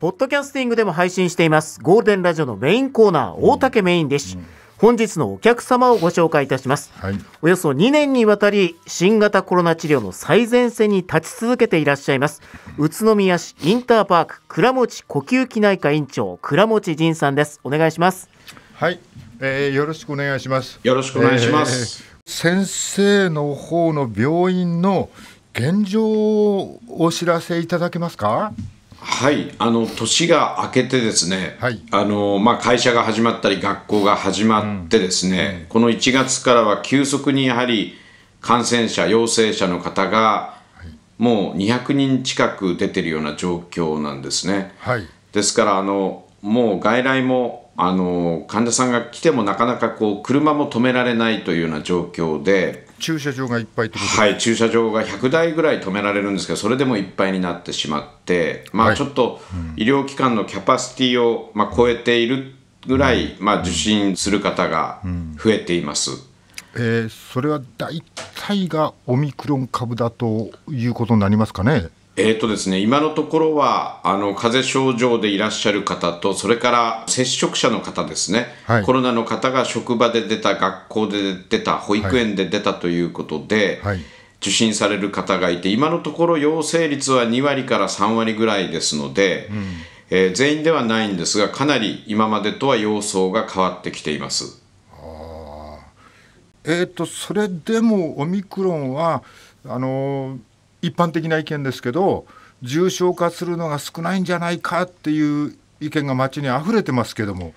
ポッドキャスティングでも配信しています、ゴールデンラジオのメインコーナー、大竹メインディッシュ。本日のお客様をご紹介いたします、はい、およそ2年にわたり新型コロナ治療の最前線に立ち続けていらっしゃいます宇都宮市インターパーク倉持呼吸器内科院長倉持仁さんですお願いしますはい、えー、よろしくお願いしますよろしくお願いします、えー、先生の方の病院の現状をお知らせいただけますかはいあの年が明けてですね、はい、あのまあ、会社が始まったり学校が始まってですね、うん、この1月からは急速にやはり感染者陽性者の方がもう200人近く出てるような状況なんですね、はい、ですからあのもう外来もあの患者さんが来てもなかなかこう車も止められないというような状況で、駐車場がいっぱいってことはい駐車場が100台ぐらい止められるんですけどそれでもいっぱいになってしまってまあちょっと医療機関のキャパシティをまを超えているぐらい、まあ、受診する方が増えています。えー、それは大体がオミクロン株だということになりますかね。えーとですね、今のところはあの風邪症状でいらっしゃる方と、それから接触者の方ですね、はい、コロナの方が職場で出た、学校で出た、保育園で出たということで、はい、受診される方がいて、今のところ陽性率は2割から3割ぐらいですので、うん、えー、全員ではないんですが、かなり今までとは様相が変わってきています。あえーと、とそれでもオミクロンはあのー一般的な意見ですけど重症化するのが少ないんじゃないかっていう意見が街にあふれてますけども。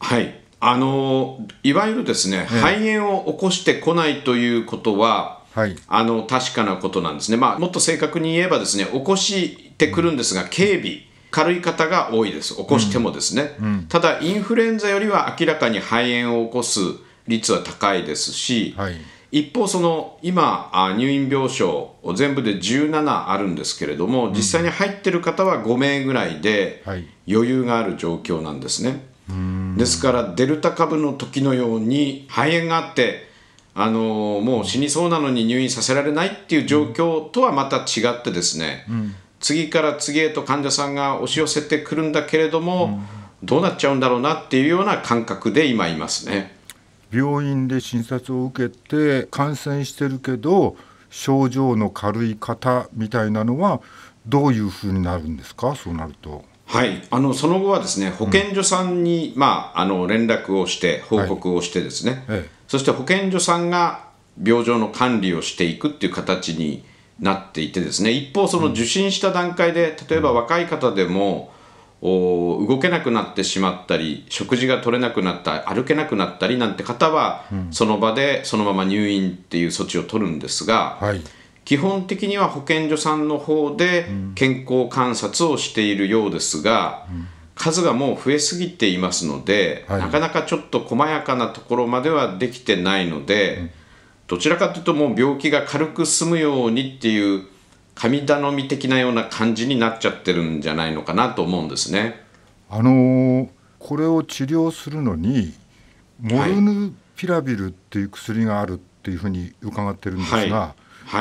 はいあのいわゆるですね、ええ、肺炎を起こしてこないということは、はい、あの確かなことなんですね、まあ、もっと正確に言えばですね起こしてくるんですが、軽微、軽い方が多いです、起こしてもですね、うんうん、ただ、インフルエンザよりは明らかに肺炎を起こす率は高いですし、はい一方その今入院病床全部で17あるんですけれども実際に入ってる方は5名ぐらいで余裕がある状況なんですね、ですからデルタ株の時のように肺炎があってあのもう死にそうなのに入院させられないっていう状況とはまた違ってですね、うん、次から次へと患者さんが押し寄せてくるんだけれども、うん、どうなっちゃうんだろうなっていうような感覚で今いますね。病院で診察を受けて感染してるけど症状の軽い方みたいなのはどういうふうになるんですかそうなると。はい、あのその後はですね保健所さんに、うん、まあ、あの連絡をして報告をしてですね、はい、そして保健所さんが病状の管理をしていくっていう形になっていてですね一方その受診した段階で、うん、例えば若い方でも、動けなくなってしまったり食事が取れなくなった歩けなくなったりなんて方は、うん、その場でそのまま入院っていう措置を取るんですが、はい、基本的には保健所さんの方で健康観察をしているようですが、うん、数がもう増えすぎていますので、はい、なかなかちょっと細やかなところまではできてないので、うん、どちらかというともう病気が軽く済むようにっていう神頼み的なような感じになっちゃってるんじゃないのかなと思うんですね。あのー、これを治療するのにモルヌピラビルっていう薬があるっていうふうに伺ってるんですが、は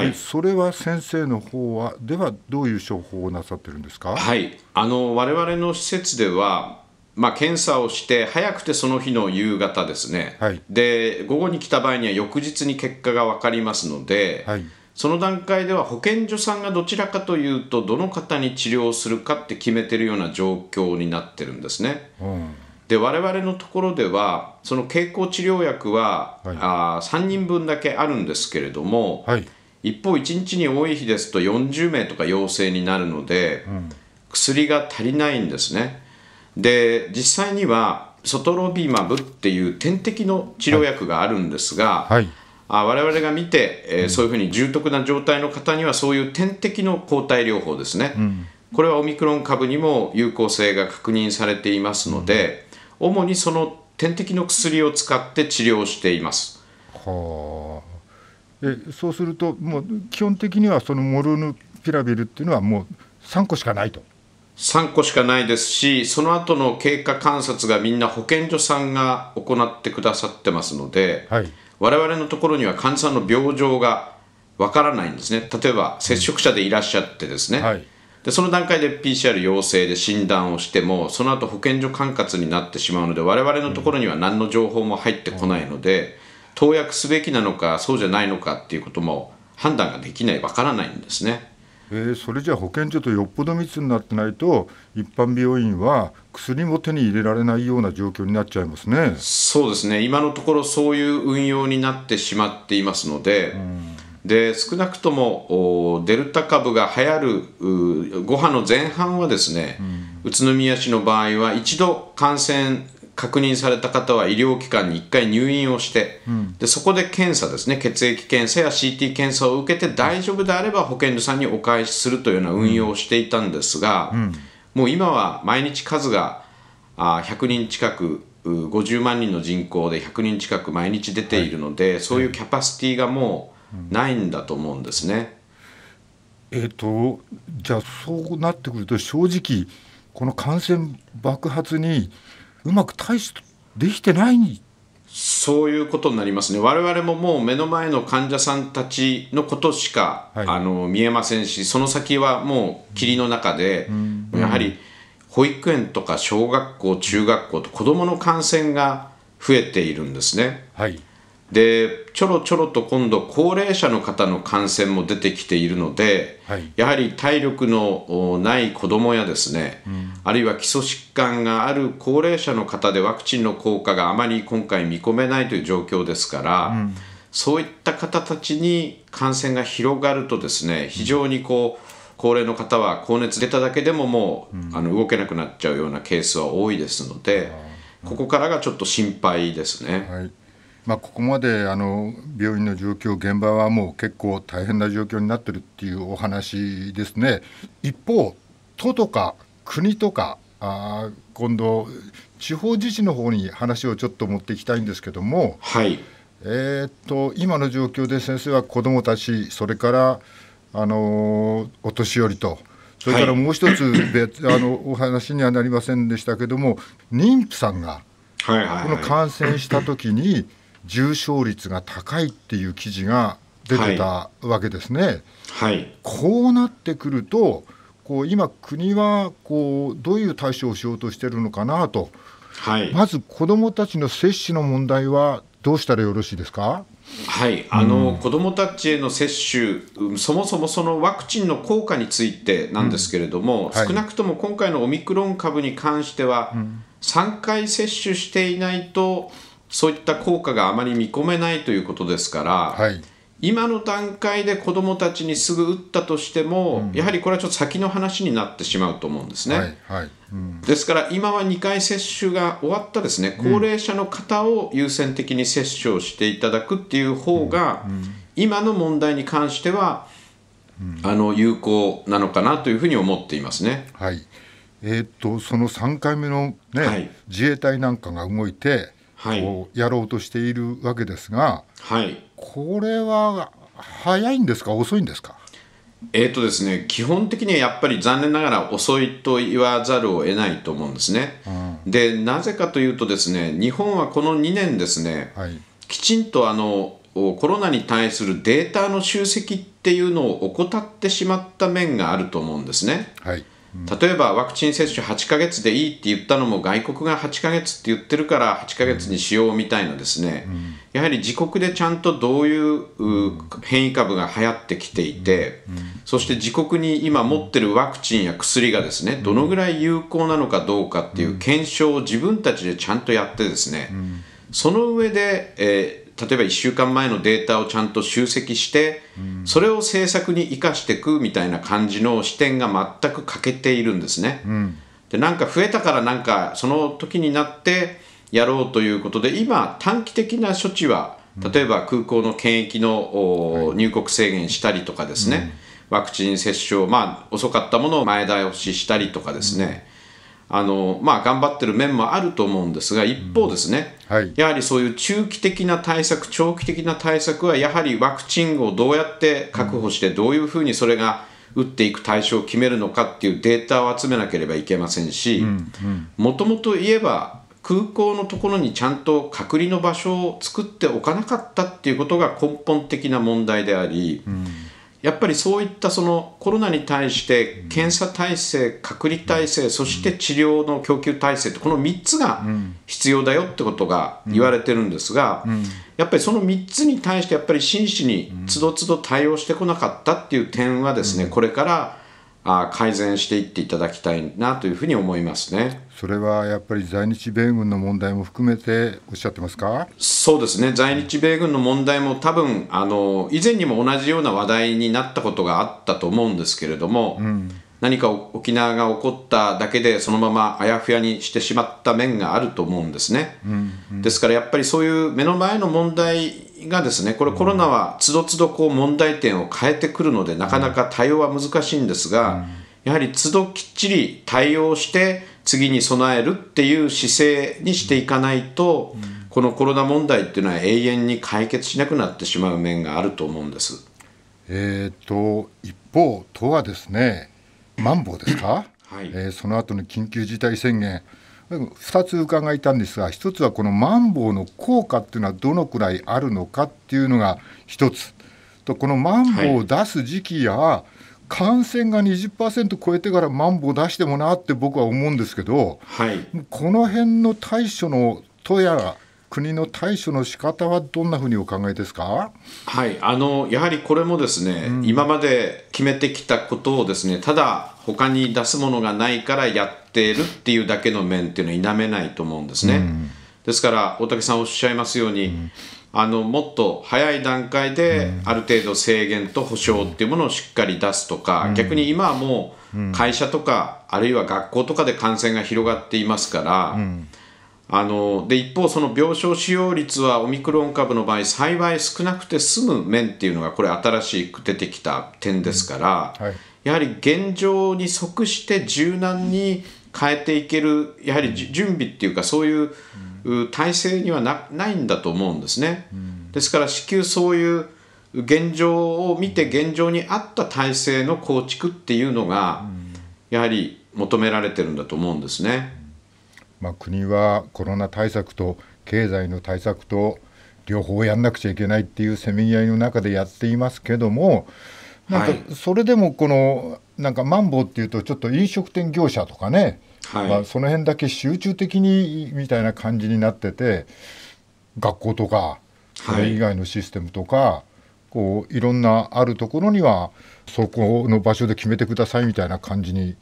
いはい、それは先生の方はではどういう処方をなさってるんですか、はい、あの我々の施設では、まあ、検査をして早くてその日の夕方ですね、はい、で午後に来た場合には翌日に結果が分かりますので、はいその段階では保健所さんがどちらかというとどの方に治療するかって決めてるような状況になってるんですね。うん、で我々のところではその経口治療薬は、はい、あ3人分だけあるんですけれども、はい、一方1日に多い日ですと40名とか陽性になるので、うん、薬が足りないんですね。で実際にはソトロビマブっていう点滴の治療薬があるんですが、はい、はいあ我々が見て、えー、そういうふうに重篤な状態の方にはそういう点滴の抗体療法ですね、うん、これはオミクロン株にも有効性が確認されていますので、うん、主にその点滴の薬を使って治療しています。はえそうすると、もう基本的にはそのモルヌピラビルっていうのはもう3個しかないと。3個しかないですし、その後の経過観察がみんな保健所さんが行ってくださってますので。はい我々のところには患者さんの病状がわからないんですね、例えば接触者でいらっしゃってですね、はい、でその段階で PCR 陽性で診断をしても、その後保健所管轄になってしまうので、我々のところには何の情報も入ってこないので、投薬すべきなのか、そうじゃないのかっていうことも判断ができない、わからないんですね。えー、それじゃあ保健所とよっぽど密になってないと一般病院は薬も手に入れられないような状況になっちゃいますねそうですね今のところそういう運用になってしまっていますので、で少なくともデルタ株が流行る5波の前半はですね、うん、宇都宮市の場合は一度感染確認された方は医療機関に1回入院をして、うん、でそこで検査ですね血液検査や CT 検査を受けて大丈夫であれば保健所さんにお返しするというような運用をしていたんですが、うんうん、もう今は毎日数があ100人近く50万人の人口で100人近く毎日出ているので、はい、そういうキャパシティがもうないんだと思うんですね。えーと、とじゃあそうなってくると正直この感染爆発にうまく対処できてないそういうことになりますね、我々ももう目の前の患者さんたちのことしか、はい、あの見えませんし、その先はもう霧の中で、うん、やはり保育園とか小学校、中学校と子どもの感染が増えているんですね。はいでちょろちょろと今度高齢者の方の感染も出てきているので、はい、やはり体力のない子どもやですね、うん、あるいは基礎疾患がある高齢者の方でワクチンの効果があまり今回見込めないという状況ですから、うん、そういった方たちに感染が広がるとですね非常にこう、高齢の方は高熱出ただけでももう、うん、あの動けなくなっちゃうようなケースは多いですので、ここからがちょっと心配ですね。はいまあ、ここまであの病院の状況、現場はもう結構大変な状況になってるっていうお話ですね。一方、都とか国とかあ今度、地方自治の方に話をちょっと持っていきたいんですけども、はいえーと、今の状況で先生は子どもたち、それから、あのお年寄りと。それからもう一つ別、はい、あのお話にはなりませんでしたけども妊婦さんがこの感染した時に重症率が高いっていう記事が出てたわけですね。はい、はい、こうなってくるとこう今国はこうどういう対処をしようとしてるのかなと、はい、まず子どもたちの接種の問題はどうしたらよろしいですかはいあの、うん、子どもたちへの接種、そもそもそのワクチンの効果についてなんですけれども、うんはい、少なくとも今回のオミクロン株に関しては、うん、3回接種していないと、そういった効果があまり見込めないということですから、はい、今の段階で子どもたちにすぐ打ったとしても、うん、やはりこれはちょっと先の話になってしまうと思うんですね。はいはいうん、ですから今は2回接種が終わったですね高齢者の方を優先的に接種をしていただくっていう方が、うん、今の問題に関しては、あの有効なのかなというふうに思っていますね。はいえー、っとその3回目のね、はい、自衛隊なんかが動いてをやろうとしているわけですが、はい、これは早いんですか遅いんですかえーとですね、基本的にはやっぱり残念ながら遅いと言わざるを得ないと思うんですね。うん、でなぜかというとですね日本はこの2年ですね、はい、きちんとあのコロナに対するデータの集積っていうのを怠ってしまった面があると思うんですね。はい例えばワクチン接種8ヶ月でいいって言ったのも外国が8ヶ月って言ってるから8ヶ月にしようみたいなですね、やはり自国でちゃんとどういう変異株が流行ってきていて、そして自国に今持ってるワクチンや薬がですねどのぐらい有効なのかどうかっていう検証を自分たちでちゃんとやってですね、その上で、えー例えば1週間前のデータをちゃんと集積して、それを政策に生かしていくみたいな感じの視点が全く欠けているんですね。うん、でなんか増えたからなんかその時になってやろうということで今短期的な処置は例えば空港の検疫の、入国制限したりとかですね、ワクチン接種を、まあ、遅かったものを前倒ししたりとかですね、あのまあ、頑張ってる面もあると思うんですが、一方ですね、うんはい、やはりそういう中期的な対策、長期的な対策は、やはりワクチンをどうやって確保して、どういうふうにそれが打っていく対象を決めるのかっていうデータを集めなければいけませんし、もともと言えば、空港のところにちゃんと隔離の場所を作っておかなかったっていうことが根本的な問題であり、うんやっぱりそういったそのコロナに対して検査体制、隔離体制、そして治療の供給体制ってこの3つが必要だよってことが言われてるんですが、やっぱりその3つに対してやっぱり真摯につどつど対応してこなかったっていう点はですねこれからあ改善していっていただきたいなというふうに思いますね。それはやっぱり在日米軍の問題も含めておっしゃってますかそうですね、在日米軍の問題も多分あの以前にも同じような話題になったことがあったと思うんですけれども、うん、何か沖縄が起こっただけで、そのままあやふやにしてしまった面があると思うんですね。うんうん、ですからやっぱりそういう目の前の問題がですね、これコロナはつどつどこう問題点を変えてくるので、なかなか対応は難しいんですが、やはり都度きっちり対応して、次に備えるっていう姿勢にしていかないと、このコロナ問題っていうのは永遠に解決しなくなってしまう面があると思うんです。えーと、と一方、都はですね、マンボウですか、はいえー、その後の緊急事態宣言、2つ伺いたんですが1つはこのマンボウの効果っていうのはどのくらいあるのかっていうのが1つとこのマンボウを出す時期や、感染が20%超えてからマンボウ出してもなって僕は思うんですけど、はい、この辺の対処の都や国の対処の仕方はどんなふうにお考えですか、はい、あのやはりこれもですね、うん、今まで決めてきたことをですねただ他に出すものがないからやっているっていうだけの面っていうのは否めないと思うんですね。うん、ですから大竹さんおっしゃいますように、うん、あのもっと早い段階である程度制限と保証っていうものをしっかり出すとか、逆に今はもう会社とか、あるいは学校とかで感染が広がっていますから。あので一方、その病床使用率はオミクロン株の場合、幸い少なくて済む面っていうのが、これ、新しく出てきた点ですから、やはり現状に即して柔軟に変えていけるやはり準備っていうかそういう体制にはなないんだと思うんですね。ですから至急そういう現状を見て現状に合った体制の構築っていうのがやはり求められてるんだと思うんですね。まあ、国はコロナ対策と経済の対策と両方やんなくちゃいけないっていうせめぎ合いの中でやっていますけどもなんかそれでもこのなんかマンボウっていうとちょっと飲食店業者とかね、はい、まあ、その辺だけ集中的にみたいな感じになってて学校とかそれ以外のシステムとか、はい、こういろんなあるところにはそこの場所で決めてくださいみたいな感じに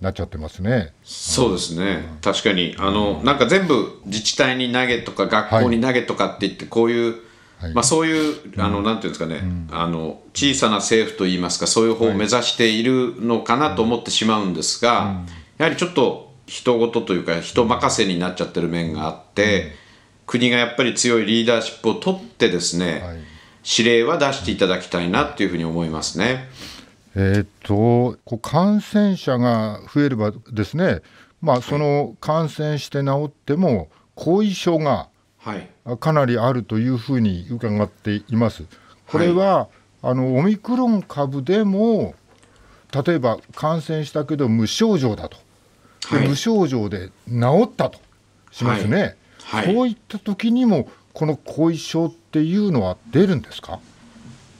なっちゃってますね。そうですね、うん、確かにあの、なんか全部自治体に投げとか学校に投げとかって言ってこういう、まあ、そういう、あのなんていうんですかね、あの小さな政府といいますか、そういう方を目指しているのかなと思ってしまうんですが、やはりちょっと人事というか、人任せになっちゃってる面があって、国がやっぱり強いリーダーシップを取って、ですね、指令は出していただきたいなというふうに思いますね。えー、っとこう感染者が増えればですね、まあ、その感染して治っても後遺症がかなりあるというふうに伺っています。これは、はい、あのオミクロン株でも例えば感染したけど無症状だと、はい、無症状で治ったとしますね、はい、こういった時にもこの後遺症っていうのは出るんですか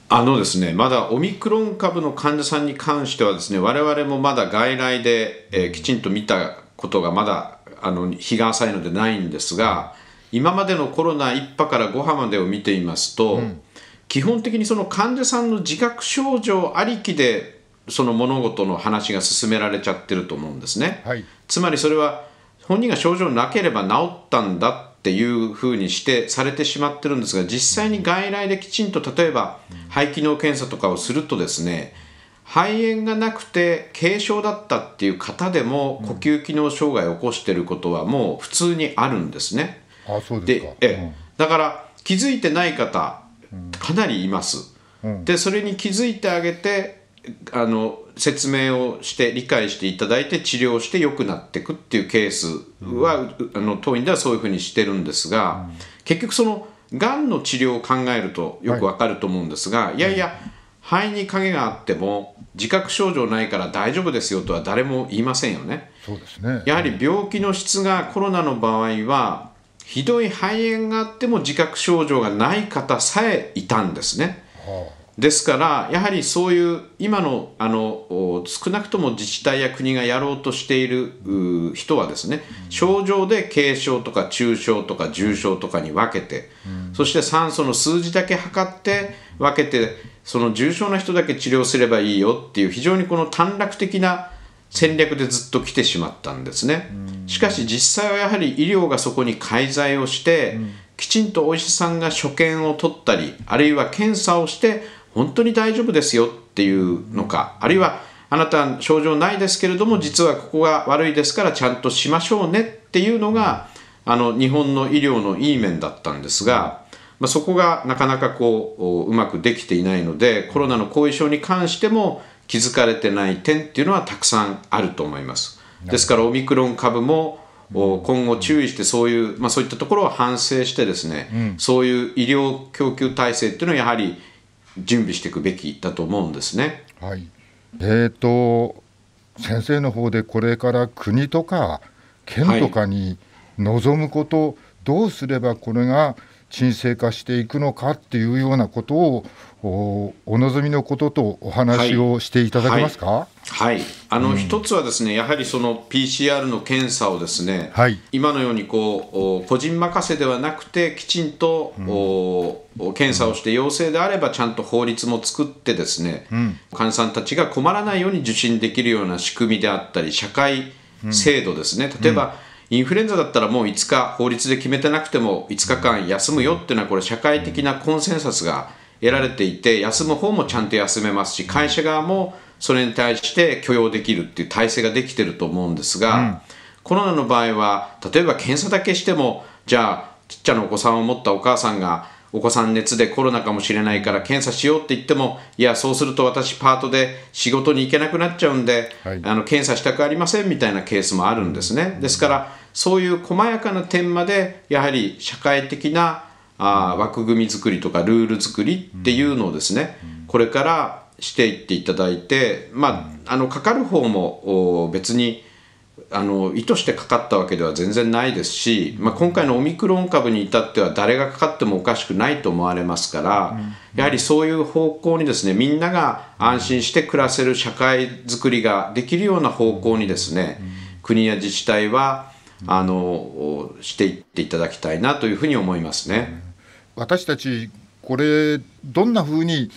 あのですね、まだオミクロン株の患者さんに関してはですね、我々もまだ外来で、えー、きちんと見たことがまだあの日が浅いのでないんですが、今までのコロナ1波から5波までを見ていますと、うん、基本的にその患者さんの自覚症状ありきでその物事の話が進められちゃってると思うんですね、はい、つまりそれは本人が症状なければ治ったんだっていうふうにしてされてしまってるんですが実際に外来できちんと例えば肺機能検査とかをするとですね肺炎がなくて軽症だったっていう方でも呼吸機能障害を起こしていることはもう普通にあるんですね。あそうですかで、えだから気づいてない方かなりいます、うん、でそれに気づいてあげてあの説明をして理解していただいて治療して良くなっていくっていうケースは、うん、あの当院ではそういうふうにしてるんですが、うん、結局そのがんの治療を考えるとよくわかると思うんですが、はい、いやいや、肺に影があっても自覚症状ないから大丈夫ですよとは誰も言いませんよね。そうですねやはり病気の質がコロナの場合はひどい肺炎があっても自覚症状がない方さえいたんですね。ですからやはりそういう今のあの少なくとも自治体や国がやろうとしている人はですね症状で軽症とか中症とか重症とかに分けて、そして酸素の数字だけ測って分けてその重症な人だけ治療すればいいよっていう非常にこの短絡的な戦略でずっと来てしまったんですね。しかし実際はやはり医療がそこに介在をして、きちんとお医者さんが所見を取ったり、あるいは検査をして、本当に大丈夫ですよっていうのか、あるいはあなた症状ないですけれども、実はここが悪いですからちゃんとしましょうねっていうのが、あの日本の医療のいい面だったんですが、まあ、そこがなかなかこううまくできていないのでコロナの後遺症に関しても気づかれてない点っていうのはたくさんあると思います。ですからオミクロン株も今後注意してそういう、まあ、そういったところを反省してですね、うん、そういう医療供給体制っていうのはやはり準備していくべきだと思うんですね。はい、えーと、先生の方でこれから国とか県とかに望むこと、はい、どうすればこれが沈静化していくのかっていうようなことをお望みのこととお話をしていただけますか、はいはい、あの、うん、一つはですねやはりその PCR の検査をですね、はい、今のようにこう個人任せではなくてきちんと、うん、検査をして陽性であればちゃんと法律も作ってですね、うん、患者さんたちが困らないように受診できるような仕組みであったり社会制度ですね、例えば、インフルエンザだったらもう5日、法律で決めてなくても5日間休むよっていうのは、これ、社会的なコンセンサスが得られていて、休む方もちゃんと休めますし、会社側もそれに対して許容できるっていう体制ができてると思うんですが、うん、コロナの場合は、例えば検査だけしても、じゃあ、ちっちゃなお子さんを持ったお母さんが、お子さん熱でコロナかもしれないから検査しようって言っても、いや、そうすると私、パートで仕事に行けなくなっちゃうんで、はい、あの検査したくありませんみたいなケースもあるんですね。ですからそういう細やかな点までやはり社会的なあ枠組み作りとかルール作りっていうのをですね、これからしていっていただいて、まあ、あのかかる方も別にあの意図してかかったわけでは全然ないですし、まあ、今回のオミクロン株に至っては誰がかかってもおかしくないと思われますから、やはりそういう方向にですねみんなが安心して暮らせる社会づくりができるような方向にですね、国や自治体はあのしていっていただきたいなというふうに思いますね。私たちこれどんなふうに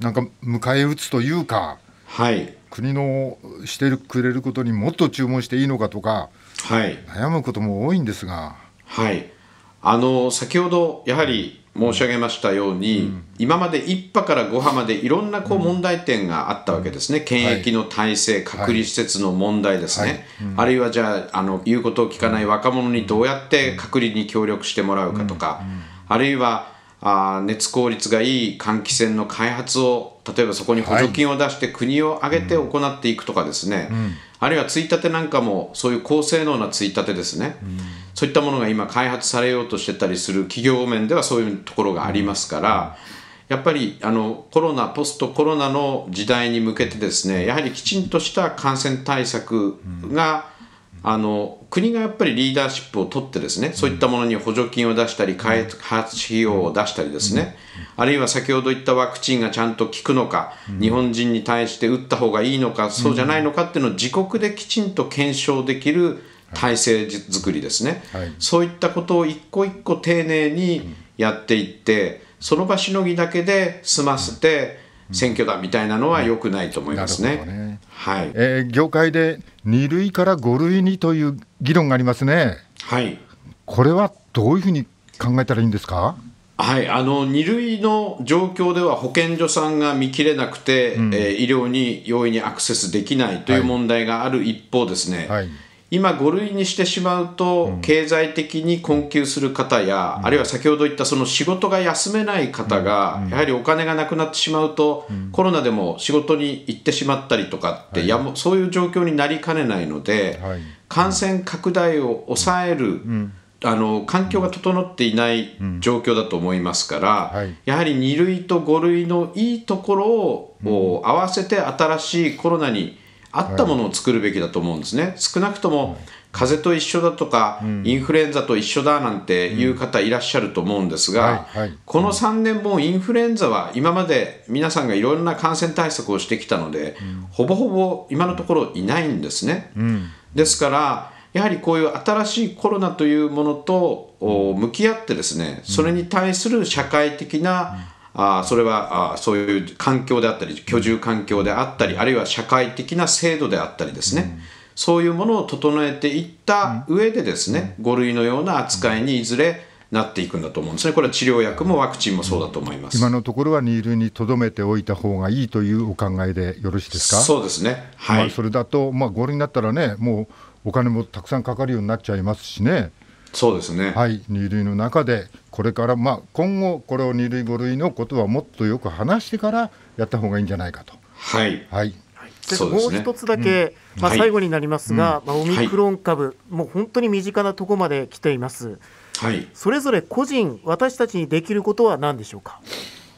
なんか迎え撃つというか、はい、国のしてくれることにもっと注文していいのかとか、はい、悩むことも多いんですが。はいあの先ほどやはり申し上げましたように、うん、今まで1波から5波までいろんなこう問題点があったわけですね、検疫の体制、隔離施設の問題ですね、はいはい、あるいはじゃああの、言うことを聞かない若者にどうやって隔離に協力してもらうかとか、あるいはあ熱効率がいい換気扇の開発を例えばそこに補助金を出して国を挙げて行っていくとかですね、はいうん、あるいはついたてなんかもそういう高性能なついたてですね、うんそういったものが今開発されようとしてたりする企業面ではそういうところがありますから、やっぱりあのコロナ、ポストコロナの時代に向けてですね、やはりきちんとした感染対策が、あの国がやっぱりリーダーシップを取ってですね、そういったものに補助金を出したり、開発費用を出したりですね、あるいは先ほど言ったワクチンがちゃんと効くのか、日本人に対して打った方がいいのか、そうじゃないのかっていうのを自国できちんと検証できる体制作りですね、はい、そういったことを一個一個丁寧にやっていって、その場しのぎだけで済ませて、選挙だみたいなのは良くないと思いますね。ねはいえー、業界で2類から5類にという議論がありますね。はい、これはどういうふうに考えたらいいんですかはい、あの2類の状況では保健所さんが見切れなくて、うん、えー、医療に容易にアクセスできないという問題がある一方ですね、はいはい今5類にしてしまうと経済的に困窮する方や、あるいは先ほど言ったその仕事が休めない方が、やはりお金がなくなってしまうと、コロナでも仕事に行ってしまったりとかってやも、そういう状況になりかねないので、感染拡大を抑える、あの環境が整っていない状況だと思いますから、やはり2類と5類のいいところを合わせて新しいコロナにあったものを作るべきだと思うんですね、はい、少なくとも風邪と一緒だとか、うん、インフルエンザと一緒だなんていう方いらっしゃると思うんですが、この3年もインフルエンザは今まで皆さんがいろんな感染対策をしてきたので、うん、ほぼほぼ今のところいないんですね。ですからやはりこういう新しいコロナというものと向き合ってですねそれに対する社会的な、あそれはあそういう環境であったり居住環境であったりあるいは社会的な制度であったりですね、うん、そういうものを整えていった上でですね、うん、5類のような扱いにいずれなっていくんだと思うんですね、これは治療薬もワクチンもそうだと思います今のところは2類にとどめておいた方がいいというお考えでよろしいですか。そうですね、はいそれだと、まあ、5類になったらね、もうお金もたくさんかかるようになっちゃいますしね。そうですね、はい、二類の中でこれから、まあ、今後、これを2類、5類のことはもっとよく話してからやったほうがいいんじゃないかと。はい、はいもう一つだけ、うん、まあ、最後になりますが、はい、まあ、オミクロン株、はい、もう本当に身近なところまで来ています、はい、それぞれ個人、私たちにできることは何でしょうか。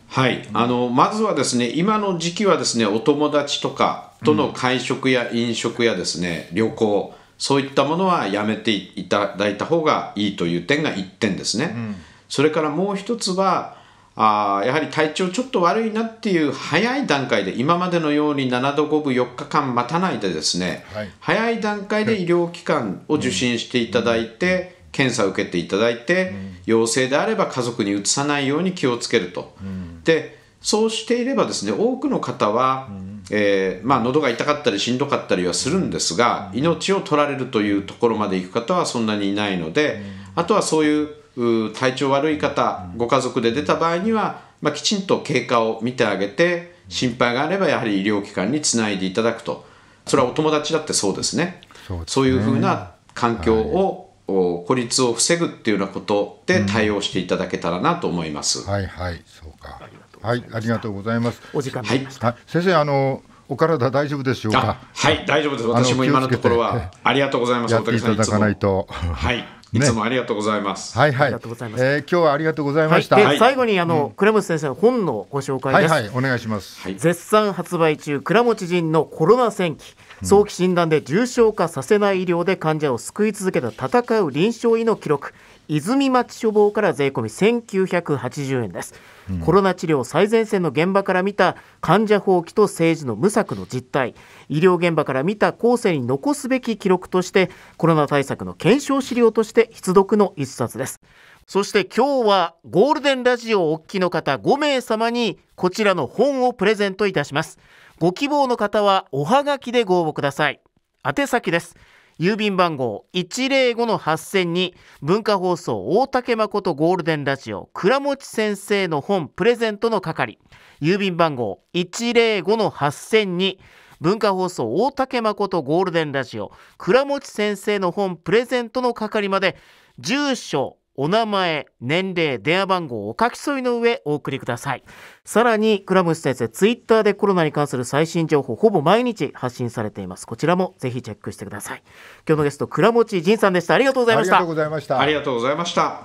はい、あのまずはですね今の時期はですねお友達とかとの会食や飲食やですね、うん、旅行そういったものはやめていただいた方がいいという点が1点ですね。うんそれからもう一つはあやはり体調ちょっと悪いなっていう早い段階で今までのように7度5分4日間待たないでですね、はい、早い段階で医療機関を受診していただいて、うん、検査を受けていただいて、うん、陽性であれば家族にうつさないように気をつけると、うん、でそうしていればですね多くの方は、えー、まあ、喉が痛かったりしんどかったりはするんですが命を取られるというところまでいく方はそんなにいないのであとはそういう体調悪い方ご家族で出た場合には、まあ、きちんと経過を見てあげて心配があればやはり医療機関につないでいただくとそれはお友達だってそうですねそういうふうな環境を、はい、孤立を防ぐっていうようなことで対応していただけたらなと思います。うん、はいはいそうかはいありがとうございます。お時間はい、先生あのお体大丈夫でしょうか。はい大丈夫です。私も今のところはありがとうございます。やっていただかないと。はい。いつもありがとうございます。はいはい。ありがとうございます。えー、今日はありがとうございました。はい、最後にあの、うん、倉持先生の本のご紹介です。はいはい、お願いします。絶賛発売中、倉持人のコロナ戦記。早期診断で重症化させない医療で患者を救い続けた戦う臨床医の記録泉町処方から税込み1980円です、うん、コロナ治療最前線の現場から見た患者放棄と政治の無策の実態医療現場から見た後世に残すべき記録としてコロナ対策の検証資料として必読の一冊ですそして今日はゴールデンラジオお聞きの方5名様にこちらの本をプレゼントいたしますご希望の方はおはがきでご応募ください宛先です郵便番号105-8000に文化放送大竹誠ゴールデンラジオ倉持先生の本プレゼントの係郵便番号105-8000に文化放送大竹誠ゴールデンラジオ倉持先生の本プレゼントの係まで住所お名前、年齢、電話番号をお書き添いの上お送りください。さらに、倉持先生、ツイッターでコロナに関する最新情報、ほぼ毎日発信されています。こちらもぜひチェックしてください。今日のゲスト、倉持仁さんでした。ありがとうございました。ありがとうございました。ありがとうございました。